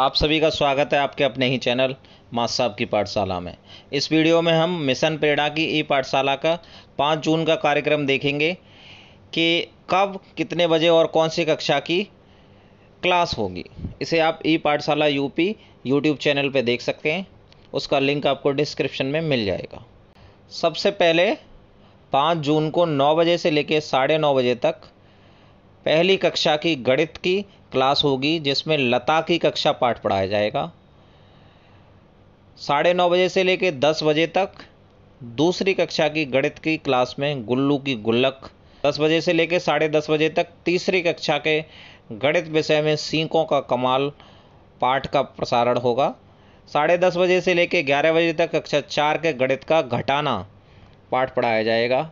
आप सभी का स्वागत है आपके अपने ही चैनल माँ साहब की पाठशाला में इस वीडियो में हम मिशन प्रेरणा की ई पाठशाला का पाँच जून का कार्यक्रम देखेंगे कि कब कितने बजे और कौन सी कक्षा की क्लास होगी इसे आप ई पाठशाला यूपी यूट्यूब चैनल पर देख सकते हैं उसका लिंक आपको डिस्क्रिप्शन में मिल जाएगा सबसे पहले पाँच जून को नौ बजे से लेकर साढ़े नौ बजे तक पहली कक्षा की गणित की क्लास होगी जिसमें लता की कक्षा पाठ पढ़ाया जाएगा साढ़े नौ बजे से लेकर दस बजे तक दूसरी कक्षा की गणित की क्लास में गुल्लू की गुल्लक दस बजे से लेकर साढ़े दस बजे तक तीसरी कक्षा के गणित विषय में सीखों का कमाल पाठ का प्रसारण होगा साढ़े दस बजे से लेकर ग्यारह बजे तक कक्षा चार के गणित का घटाना पाठ पढ़ाया जाएगा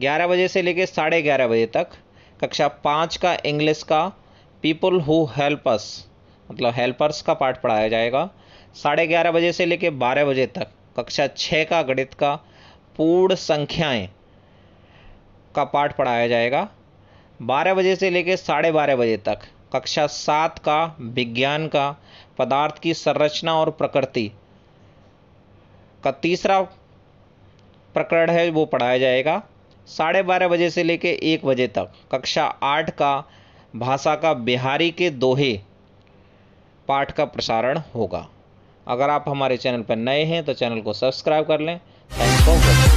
ग्यारह बजे से लेकर साढ़े ग्यारह बजे तक कक्षा पाँच का इंग्लिश का पीपल हु हेल्प अस मतलब हेल्पर्स का पाठ पढ़ाया जाएगा साढ़े ग्यारह बजे से लेकर बारह बजे तक कक्षा छः का गणित का पूर्ण संख्याएं का पाठ पढ़ाया जाएगा बारह बजे से लेकर साढ़े बारह बजे तक कक्षा सात का विज्ञान का पदार्थ की संरचना और प्रकृति का तीसरा प्रकरण है वो पढ़ाया जाएगा साढ़े बारह बजे से लेकर एक बजे तक कक्षा आठ का भाषा का बिहारी के दोहे पाठ का प्रसारण होगा अगर आप हमारे चैनल पर नए हैं तो चैनल को सब्सक्राइब कर लें थैंक यू